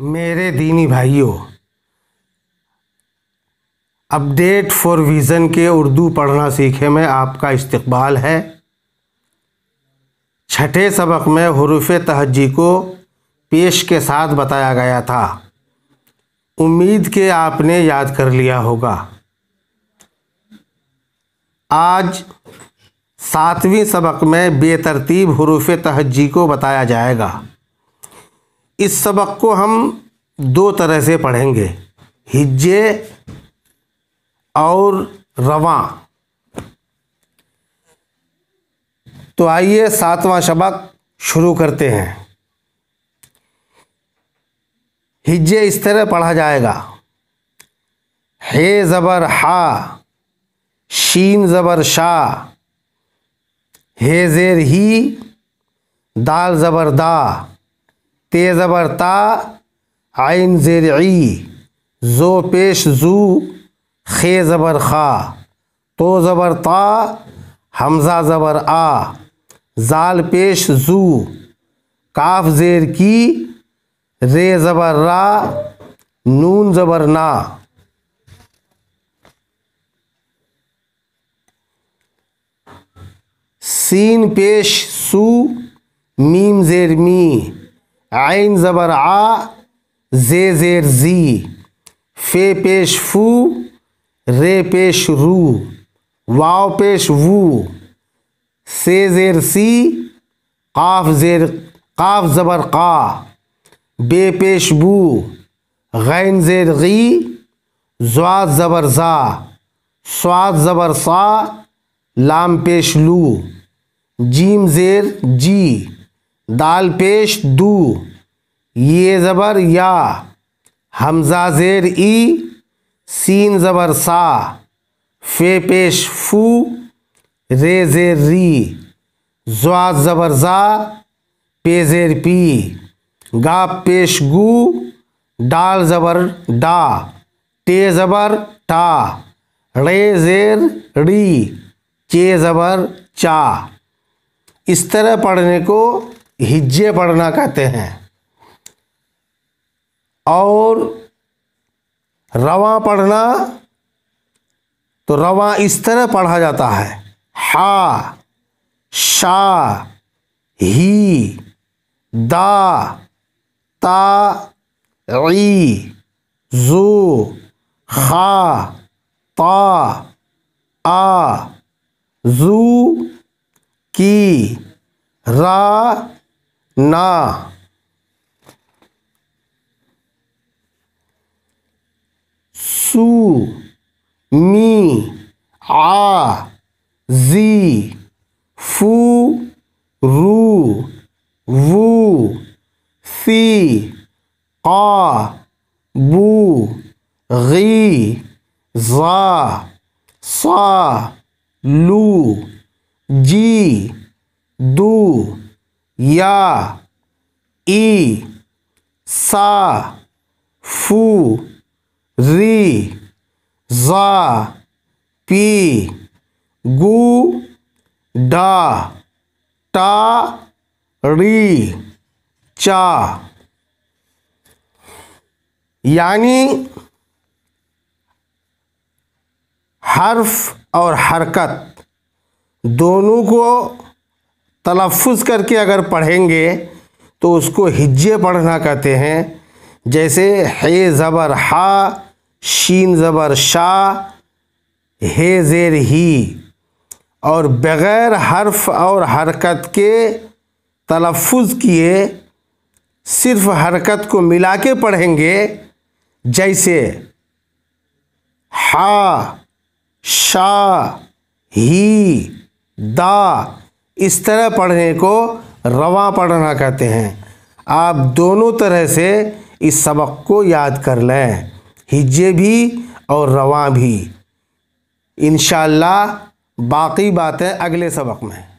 मेरे दीनी भाइयों अपडेट फॉर विज़न के उर्दू पढ़ना सीखे में आपका इस्तकबाल है छठे सबक में हरूफ तहजी को पेश के साथ बताया गया था उम्मीद के आपने याद कर लिया होगा आज सातवीं सबक में बेतरतीब हरूफ तहजी को बताया जाएगा इस सबक को हम दो तरह से पढ़ेंगे हिज्जे और रवा तो आइए सातवां सबक शुरू करते हैं हिज्जे इस तरह पढ़ा जाएगा हे ज़बर हा शीन ज़बर शाह हे ज़ेर ही दाल ज़बर दा तेज़ ता आइन ई ज़ो पेश जू खे ज़बर ख़ा तो ता हमज़ा ज़बर आ जाल पेश जू काफ ज़ेर की रे ज़बर रा नून ज़बर ना सीन पेश सू मीम ज़ेर मी आइन ज़बर आ जे जेर जी फे पेश फू रे पेश रू वाव पेश वू से जेर सी काफ जेर काफ ज़बर का बे पेश बू गैन जेर गी ज्वाद ज़बर ज़ा स्वाद ज़बर सा लाम पेश लू जीम जेर जी दाल पेश दू ये ज़बर या हमजा ज़ेर ई सीन ज़बर सा फे पेश फू रे ज़ेर री जुआ ज़बर ज़ा पे ज़ेर पी गा पेश गू डाल ज़बर डा टे ज़बर टा रे ज़ेर री चे ज़बर चा इस तरह पढ़ने को हिज्जे पढ़ना कहते हैं और रवा पढ़ना तो रवा इस तरह पढ़ा जाता है हा शा ही दा ता री जू खा ता आ जू की रा ना सू मी आ जी फू रू वु सी का बू गी जा सा लू जी दू या ई सा फू री जा पी गु डा टा री चा यानी हर्फ और हरकत दोनों को तलफ़ करके अगर पढ़ेंगे तो उसको हिज्जे पढ़ना कहते हैं जैसे हे ज़बर हा शीन ज़बर शाह हे ज़ेर ही और बग़ैर हर्फ और हरकत के तलफ़ किए सिर्फ हरकत को मिला के पढ़ेंगे जैसे हा शा ही दा इस तरह पढ़ने को रवा पढ़ना कहते हैं आप दोनों तरह से इस सबक को याद कर लें हिज्जे भी और रवा भी इन बाकी बातें अगले सबक में